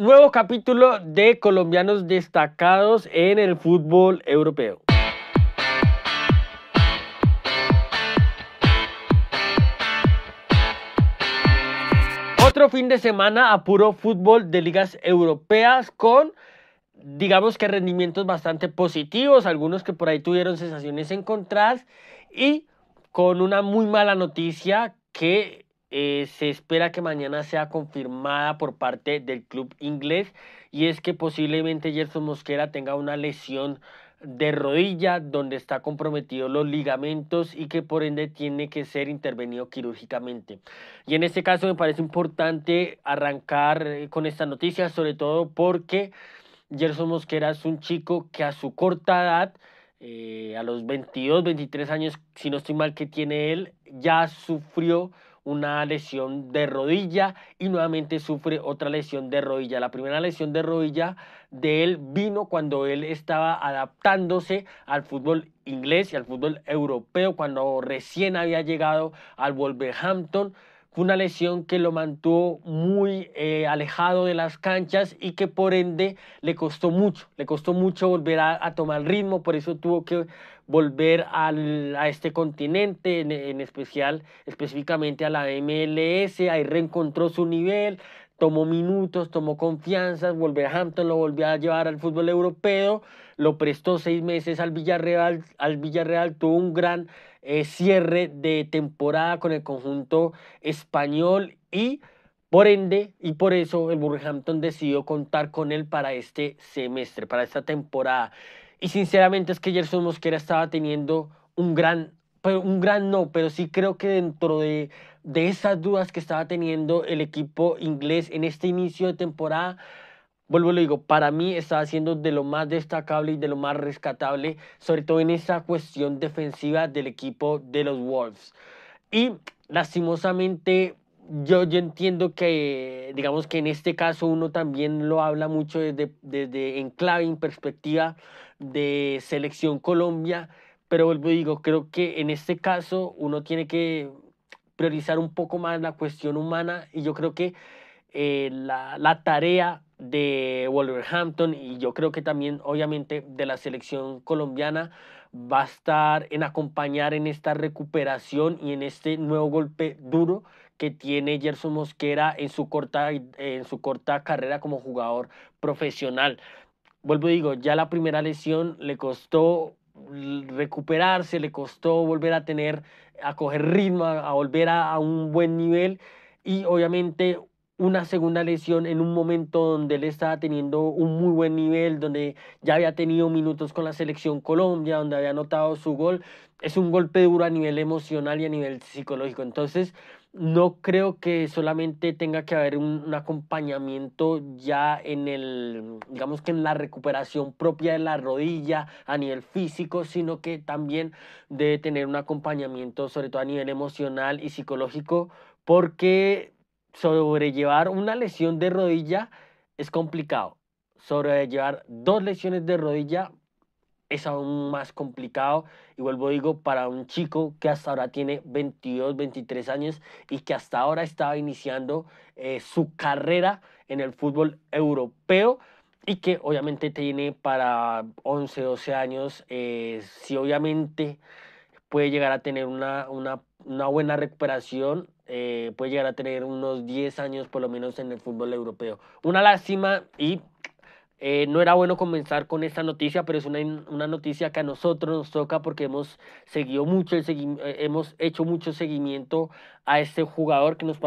Nuevo capítulo de colombianos destacados en el fútbol europeo. Otro fin de semana a puro fútbol de ligas europeas con digamos que rendimientos bastante positivos, algunos que por ahí tuvieron sensaciones encontradas y con una muy mala noticia que eh, se espera que mañana sea confirmada por parte del club inglés y es que posiblemente Gerson Mosquera tenga una lesión de rodilla donde está comprometido los ligamentos y que por ende tiene que ser intervenido quirúrgicamente. Y en este caso me parece importante arrancar eh, con esta noticia, sobre todo porque Gerson Mosquera es un chico que a su corta edad, eh, a los 22, 23 años, si no estoy mal que tiene él, ya sufrió una lesión de rodilla y nuevamente sufre otra lesión de rodilla. La primera lesión de rodilla de él vino cuando él estaba adaptándose al fútbol inglés y al fútbol europeo, cuando recién había llegado al Wolverhampton. Fue una lesión que lo mantuvo muy eh, alejado de las canchas y que por ende le costó mucho, le costó mucho volver a, tomar ritmo, por eso tuvo que volver a este continente, en, especial específicamente a la MLS, ahí reencontró su nivel, tomó minutos, tomó confianza, Hampton, lo volvió a llevar al fútbol europeo, lo prestó seis meses al Villarreal, al Villarreal tuvo un gran eh, cierre de temporada con el conjunto español y por ende y por eso el Burhampton decidió contar con él para este semestre, para esta temporada. Y sinceramente es que Gerson Mosquera estaba teniendo un gran, un gran no, pero sí creo que dentro de, de esas dudas que estaba teniendo el equipo inglés en este inicio de temporada, vuelvo y lo digo, para mí estaba haciendo de lo más destacable y de lo más rescatable, sobre todo en esa cuestión defensiva del equipo de los Wolves. Y lastimosamente, yo, entiendo que, digamos que en este caso uno también lo habla mucho desde, desde en clave, en perspectiva de selección Colombia, pero vuelvo y digo, creo que en este caso uno tiene que priorizar un poco más la cuestión humana y yo creo que eh, la, la tarea de Wolverhampton y yo creo que también obviamente de la selección colombiana va a estar en acompañar en esta recuperación y en este nuevo golpe duro que tiene Gerson Mosquera en su corta, eh, en su corta carrera como jugador profesional. Vuelvo y digo, ya la primera lesión le costó recuperarse, le costó volver a tener, a coger ritmo, a, volver a un buen nivel y obviamente una segunda lesión en un momento donde él estaba teniendo un muy buen nivel, donde ya había tenido minutos con la selección Colombia, donde había anotado su gol. Es un golpe duro a nivel emocional y a nivel psicológico. Entonces, no creo que solamente tenga que haber un, acompañamiento ya en el, digamos que en la recuperación propia de la rodilla a nivel físico, sino que también debe tener un acompañamiento, sobre todo a nivel emocional y psicológico, porque sobrellevar una lesión de rodilla es complicado. Sobrellevar dos lesiones de rodilla es aún más complicado. Y vuelvo, digo, para un chico que hasta ahora tiene 22, 23 años y que hasta ahora estaba iniciando eh, su carrera en el fútbol europeo y que obviamente tiene para 11, 12 años, eh, si obviamente puede llegar a tener una buena recuperación, eh, puede llegar a tener unos 10 años por lo menos en el fútbol europeo. Una lástima y eh, no era bueno comenzar con esta noticia, pero es una, noticia que a nosotros nos toca porque hemos, seguido mucho el eh, hemos hecho mucho seguimiento a este jugador que nos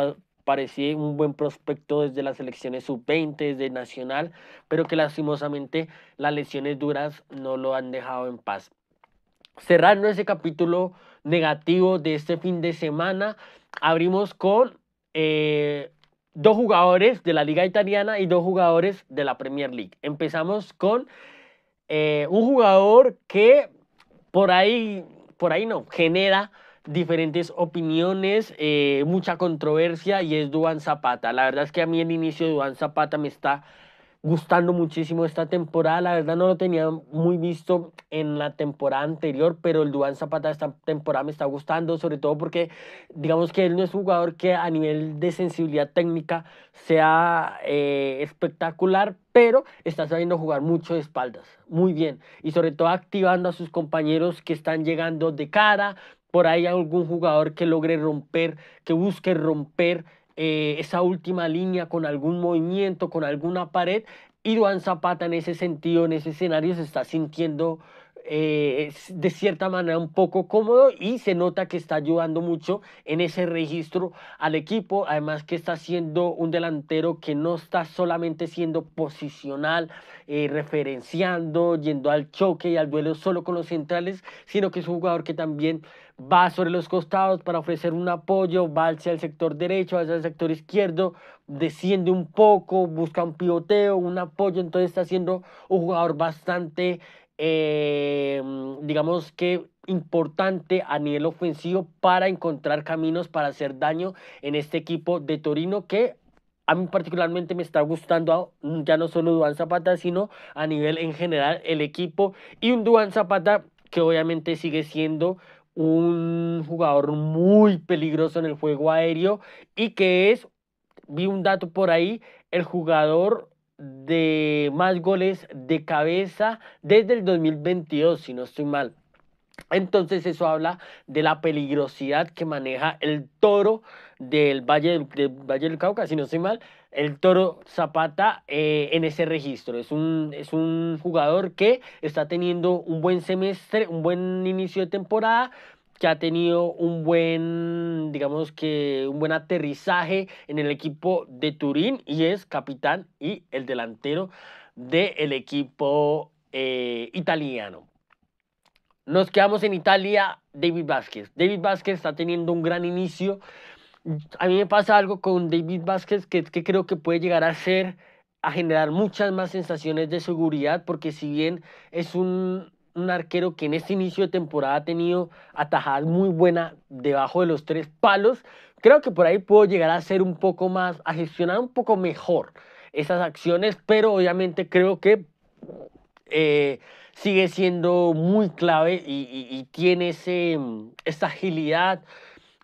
parecía un buen prospecto desde las elecciones... sub-20, desde Nacional, pero que lastimosamente las lesiones duras no lo han dejado en paz. Cerrando ese capítulo negativo de este fin de semana, abrimos con eh, dos jugadores de la Liga Italiana y dos jugadores de la Premier League. Empezamos con eh, un jugador que por ahí, por ahí no, genera diferentes opiniones, eh, mucha controversia y es Duan Zapata. La verdad es que a mí el inicio de Duan Zapata me está gustando muchísimo esta temporada. La verdad no lo tenía muy visto en la temporada anterior, pero el Duan Zapata esta temporada me está gustando, sobre todo porque digamos que él no es un jugador que a nivel de sensibilidad técnica sea eh, espectacular, pero está sabiendo jugar mucho de espaldas, muy bien, y sobre todo activando a sus compañeros que están llegando de cara, por ahí algún jugador que logre romper, que busque romper eh, esa última línea con algún movimiento, con alguna pared. Y Duan Zapata en ese sentido, en ese escenario, se está sintiendo eh, de cierta manera un poco cómodo y se nota que está ayudando mucho en ese registro al equipo, además que está siendo un delantero que no está solamente siendo posicional, eh, referenciando, yendo al choque y al duelo solo con los centrales, sino que es un jugador que también va sobre los costados para ofrecer un apoyo, va hacia el sector derecho, hacia el sector izquierdo, desciende un poco, busca un pivoteo, un apoyo, entonces está siendo un jugador bastante, eh, digamos que importante a nivel ofensivo para encontrar caminos para hacer daño en este equipo de Torino que a mí particularmente me está gustando ya no solo Duan Zapata, sino a nivel en general el equipo y un Duan Zapata que obviamente sigue siendo un jugador muy peligroso en el juego aéreo y que es, vi un dato por ahí, el jugador de más goles de cabeza desde el 2022, si no estoy mal. Entonces eso habla de la peligrosidad que maneja el toro del Valle del, Valle del Cauca, si no estoy mal, el Toro Zapata eh, en ese registro. Es un, es un jugador que está teniendo un buen semestre, un buen inicio de temporada, que ha tenido un buen, digamos que un buen aterrizaje en el equipo de Turín y es capitán y el delantero del equipo eh, italiano. Nos quedamos en Italia, David Vázquez. David Vázquez está teniendo un gran inicio a mí me pasa algo con David Vázquez que, que creo que puede llegar a ser, a generar muchas más sensaciones de seguridad, porque si bien es un, arquero que en este inicio de temporada ha tenido atajadas muy buenas debajo de los tres palos, creo que por ahí puedo llegar a ser un poco más, a gestionar un poco mejor esas acciones, pero obviamente creo que eh, sigue siendo muy clave y, tiene ese, esa agilidad,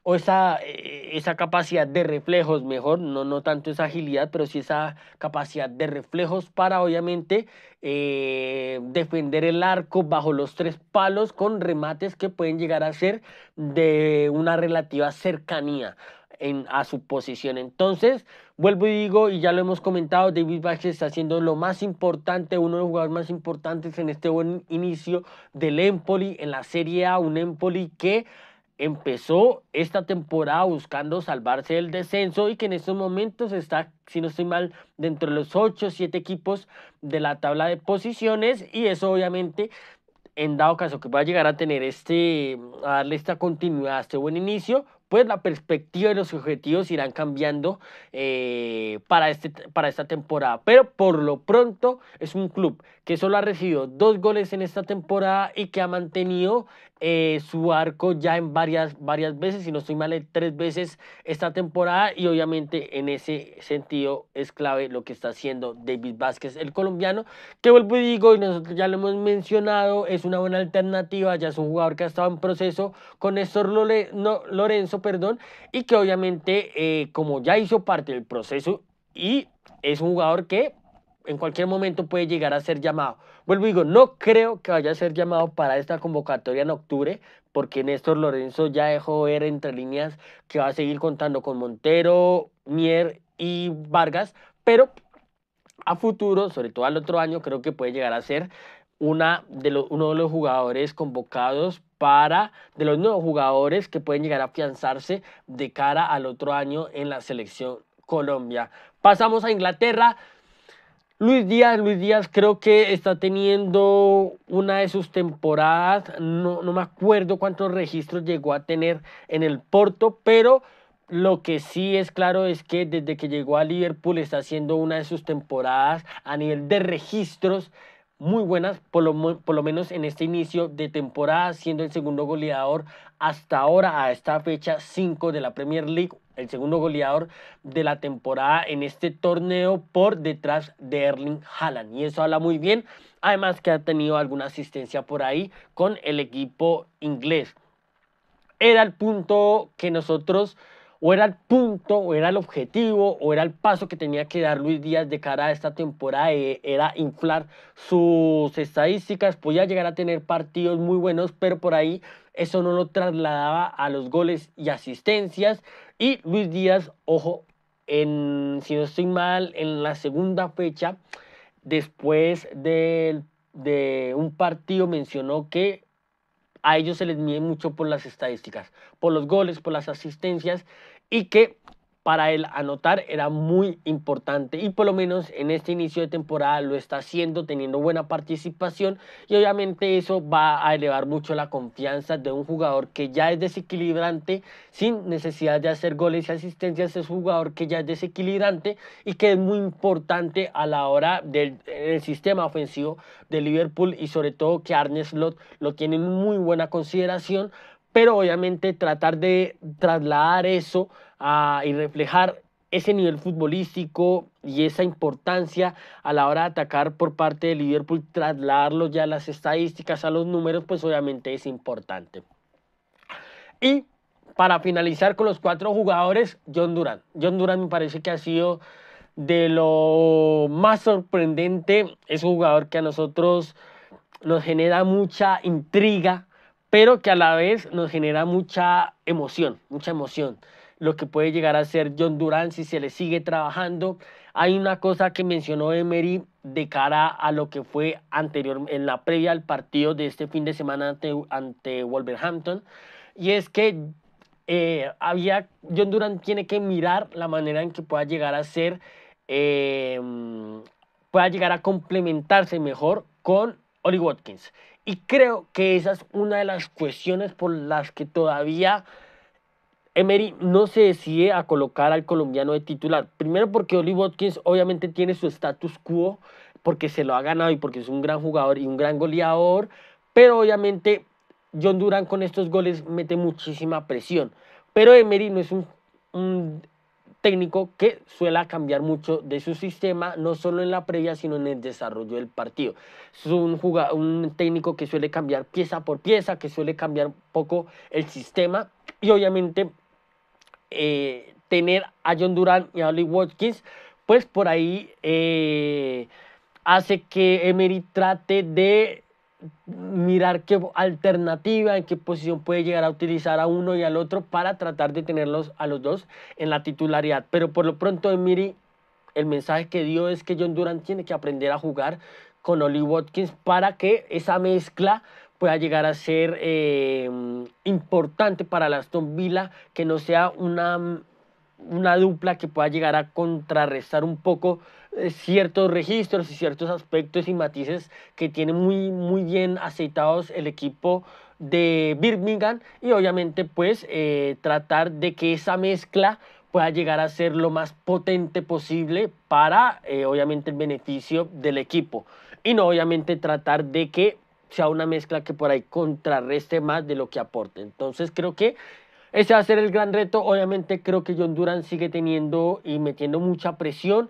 o esa, eh, esa capacidad de reflejos, mejor, no, no tanto esa agilidad, pero sí esa capacidad de reflejos para obviamente eh, defender el arco bajo los tres palos con remates que pueden llegar a ser de una relativa cercanía. En, a su posición. Entonces, vuelvo y digo, y ya lo hemos comentado, David Bach está siendo lo más importante, uno de los jugadores más importantes en este buen inicio del Empoli en la Serie A, un Empoli que empezó esta temporada buscando salvarse del descenso y que en estos momentos está, si no estoy mal, dentro de los 8 o 7 equipos de la tabla de posiciones y eso obviamente en dado caso que va a llegar a tener este, a darle esta continuidad, este buen inicio, pues la perspectiva y los objetivos irán cambiando eh, para, este, para esta temporada. Pero por lo pronto es un club que solo ha recibido dos goles en esta temporada y que ha mantenido eh, su arco ya en varias, varias veces, si no estoy mal, tres veces esta temporada y obviamente en ese sentido es clave lo que está haciendo David Vázquez, el colombiano, que vuelvo y digo, y nosotros ya lo hemos mencionado, es una buena alternativa, ya es un jugador que ha estado en proceso con Néstor no, Lorenzo, perdón, y que obviamente eh, como ya hizo parte del proceso y es un jugador que en cualquier momento puede llegar a ser llamado. Vuelvo y digo, no creo que vaya a ser llamado para esta convocatoria en octubre, porque Néstor Lorenzo ya dejó ver entre líneas que va a seguir contando con Montero, Mier y Vargas, pero a futuro, sobre todo al otro año, creo que puede llegar a ser una de uno de los jugadores convocados para de los nuevos jugadores que pueden llegar a afianzarse de cara al otro año en la selección Colombia. Pasamos a Inglaterra, Luis Díaz, Luis Díaz creo que está teniendo una de sus temporadas, no, no me acuerdo cuántos registros llegó a tener en el Porto, pero lo que sí es claro es que desde que llegó a Liverpool está haciendo una de sus temporadas a nivel de registros muy buenas, por lo, por lo, menos en este inicio de temporada, siendo el segundo goleador hasta ahora, a esta fecha 5 de la Premier League, el segundo goleador de la temporada en este torneo por detrás de Erling Haaland. Y eso habla muy bien, además que ha tenido alguna asistencia por ahí con el equipo inglés. Era el punto que nosotros, o era el punto, o era el objetivo, o era el paso que tenía que dar Luis Díaz de cara a esta temporada, eh, era inflar sus estadísticas, podía llegar a tener partidos muy buenos, pero por ahí eso no lo trasladaba a los goles y asistencias. Y Luis Díaz, ojo, en, si no estoy mal, en la segunda fecha, después de, de un partido mencionó que a ellos se les mide mucho por las estadísticas, por los goles, por las asistencias y que para él anotar era muy importante y por lo menos en este inicio de temporada lo está haciendo teniendo buena participación y obviamente eso va a elevar mucho la confianza de un jugador que ya es desequilibrante sin necesidad de hacer goles y asistencias es un jugador que ya es desequilibrante y que es muy importante a la hora del, sistema ofensivo de Liverpool y sobre todo que Arne Slot lo tiene en muy buena consideración pero obviamente tratar de trasladar eso y reflejar ese nivel futbolístico y esa importancia a la hora de atacar por parte de Liverpool, trasladarlo ya a las estadísticas, a los números, pues obviamente es importante. Y para finalizar con los cuatro jugadores, John Duran. John Duran me parece que ha sido de lo más sorprendente, es un jugador que a nosotros nos genera mucha intriga, pero que a la vez nos genera mucha emoción, mucha emoción lo que puede llegar a ser John Durant si se le sigue trabajando. Hay una cosa que mencionó Emery de cara a lo que fue anterior en la previa al partido de este fin de semana ante, Wolverhampton y es que eh, había John Durant tiene que mirar la manera en que pueda llegar a ser em, pueda llegar a complementarse mejor con Oli Watkins y creo que esa es una de las cuestiones por las que todavía Emery no se decide a colocar al colombiano de titular. Primero porque Oli Watkins obviamente tiene su status quo, porque se lo ha ganado y porque es un gran jugador y un gran goleador. Pero obviamente John Durán con estos goles mete muchísima presión. Pero Emery no es un, técnico que suele cambiar mucho de su sistema, no solo en la previa, sino en el desarrollo del partido. Es un, un técnico que suele cambiar pieza por pieza, que suele cambiar un poco el sistema y obviamente eh, tener a John Duran y a Oli Watkins, pues por ahí eh, hace que Emery trate de mirar qué alternativa, en qué posición puede llegar a utilizar a uno y al otro para tratar de tenerlos a los dos en la titularidad. Pero por lo pronto Emery, el mensaje que dio es que John Duran tiene que aprender a jugar con Oli Watkins para que esa mezcla pueda llegar a ser eh, importante para la Aston Villa, que no sea una, una dupla que pueda llegar a contrarrestar un poco eh, ciertos registros y ciertos aspectos y matices que tiene muy, muy bien aceitados el equipo de Birmingham y obviamente pues eh, tratar de que esa mezcla pueda llegar a ser lo más potente posible para obviamente el beneficio del equipo y no obviamente tratar de que sea una mezcla que por ahí contrarreste más de lo que aporte. Entonces creo que ese va a ser el gran reto. Obviamente creo que John Duran sigue teniendo y metiendo mucha presión.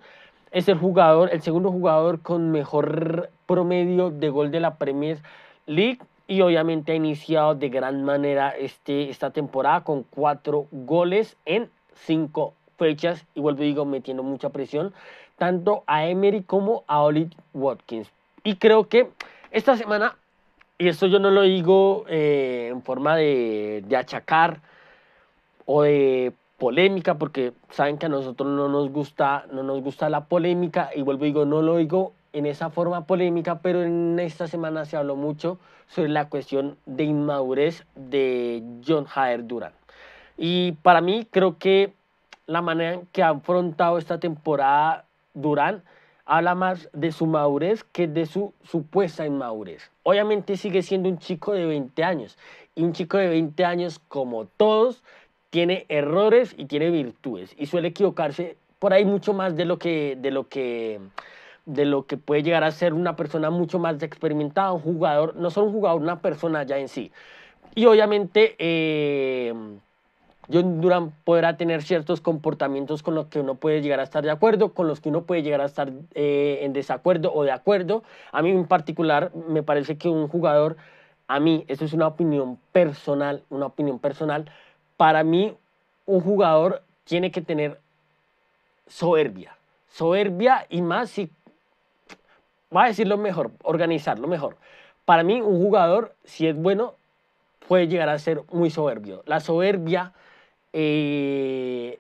Es el jugador, el segundo jugador con mejor promedio de gol de la Premier League y obviamente ha iniciado de gran manera este, esta temporada con cuatro goles en cinco fechas y vuelvo digo metiendo mucha presión tanto a Emery como a Oli Watkins. Y creo que esta semana y esto yo no lo digo eh, en forma de, achacar o de polémica, porque saben que a nosotros no nos gusta, no nos gusta la polémica, y vuelvo y digo, no lo digo en esa forma polémica, pero en esta semana se habló mucho sobre la cuestión de inmadurez de John Jair Durán. Y para mí creo que la manera en que ha afrontado esta temporada Durán habla más de su madurez que de su supuesta inmadurez. Obviamente sigue siendo un chico de 20 años y un chico de 20 años como todos tiene errores y tiene virtudes y suele equivocarse por ahí mucho más de lo que de lo que de lo que puede llegar a ser una persona mucho más experimentada, un jugador, no solo un jugador, una persona ya en sí. Y obviamente eh, John Durán podrá tener ciertos comportamientos con los que uno puede llegar a estar de acuerdo, con los que uno puede llegar a estar eh, en desacuerdo o de acuerdo. A mí en particular me parece que un jugador, a mí, esto es una opinión personal, una opinión personal, para mí un jugador tiene que tener soberbia, soberbia y más si, va a decirlo mejor, organizarlo mejor. Para mí un jugador, si es bueno, puede llegar a ser muy soberbio. La soberbia eh,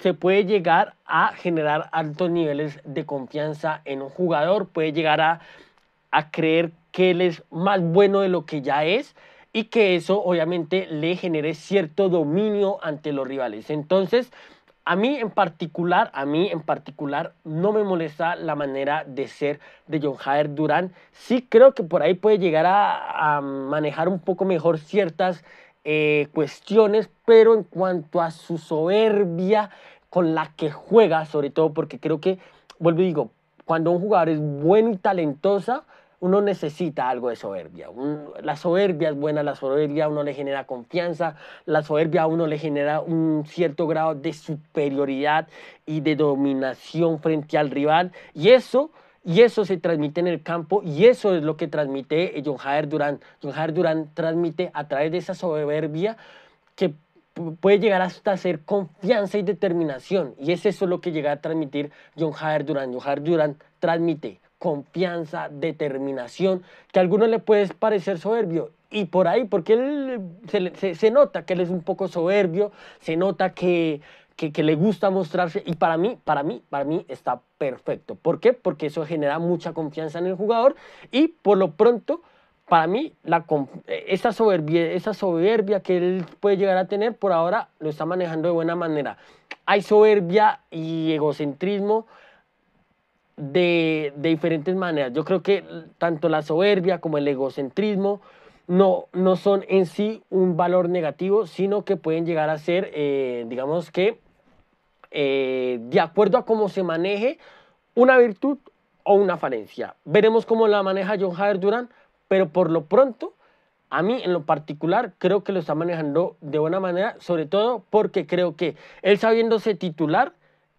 se puede llegar a generar altos niveles de confianza en un jugador, puede llegar a, a creer que él es más bueno de lo que ya es y que eso obviamente le genere cierto dominio ante los rivales. Entonces, a mí en particular, a mí en particular, no me molesta la manera de ser de John Jair Durán. Sí creo que por ahí puede llegar a manejar un poco mejor ciertas eh, cuestiones, pero en cuanto a su soberbia con la que juega, sobre todo porque creo que, vuelvo y digo, cuando un jugador es bueno y talentosa, uno necesita algo de soberbia. la soberbia es buena, la soberbia a uno le genera confianza, la soberbia a uno le genera un cierto grado de superioridad y de dominación frente al rival. Y eso y eso se transmite en el campo y eso es lo que transmite eh, John Javier Durán. John Javier Durán transmite a través de esa soberbia que puede llegar hasta ser confianza y determinación. Y es eso lo que llega a transmitir John Javier Durán. John Javier Durán transmite confianza, determinación, que a algunos le puede parecer soberbio. Y por ahí, porque se nota que él es un poco soberbio, se nota que que, le gusta mostrarse y para mí, para mí, para mí está perfecto. ¿Por qué? Porque eso genera mucha confianza en el jugador y por lo pronto, para mí, la, esa, soberbia, esa soberbia que él puede llegar a tener, por ahora lo está manejando de buena manera. Hay soberbia y egocentrismo de, diferentes maneras. Yo creo que tanto la soberbia como el egocentrismo no, no son en sí un valor negativo, sino que pueden llegar a ser, eh, digamos que, eh, de acuerdo a cómo se maneje una virtud o una falencia. Veremos cómo la maneja John Javier Durán, pero por lo pronto, a mí en lo particular, creo que lo está manejando de buena manera, sobre todo porque creo que él sabiéndose titular,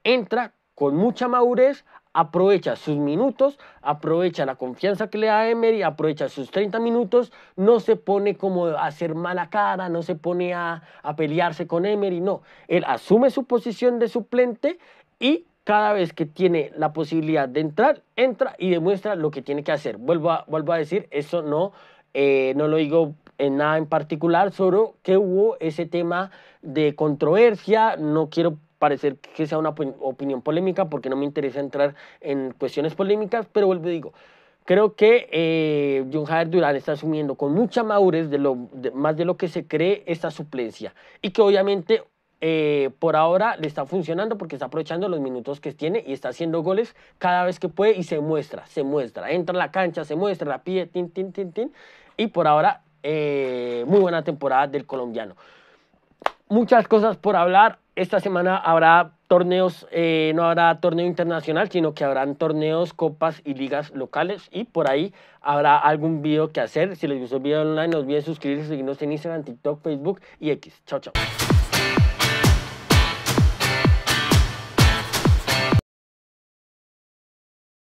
entra con mucha madurez aprovecha sus minutos, aprovecha la confianza que le da Emery, aprovecha sus 30 minutos, no se pone como a hacer mala cara, no se pone a, pelearse con Emery, no. Él asume su posición de suplente y cada vez que tiene la posibilidad de entrar, entra y demuestra lo que tiene que hacer. Vuelvo a, vuelvo a decir, eso no, eh, no lo digo en nada en particular, solo que hubo ese tema de controversia, no quiero parecer que sea una opinión polémica porque no me interesa entrar en cuestiones polémicas, pero vuelvo y digo, creo que eh, John Javier Durán está asumiendo con mucha madurez, de lo, más de lo que se cree, esta suplencia y que obviamente eh, por ahora le está funcionando porque está aprovechando los minutos que tiene y está haciendo goles cada vez que puede y se muestra, se muestra, entra a la cancha, se muestra, la pide, tin, tin, tin, tin, y por ahora eh, muy buena temporada del colombiano muchas cosas por hablar. Esta semana habrá torneos, eh, no habrá torneo internacional, sino que habrán torneos, copas y ligas locales. Y por ahí habrá algún video que hacer. Si les gustó el video online, no olviden suscribirse, seguirnos en Instagram, TikTok, Facebook y X. Chao, chao.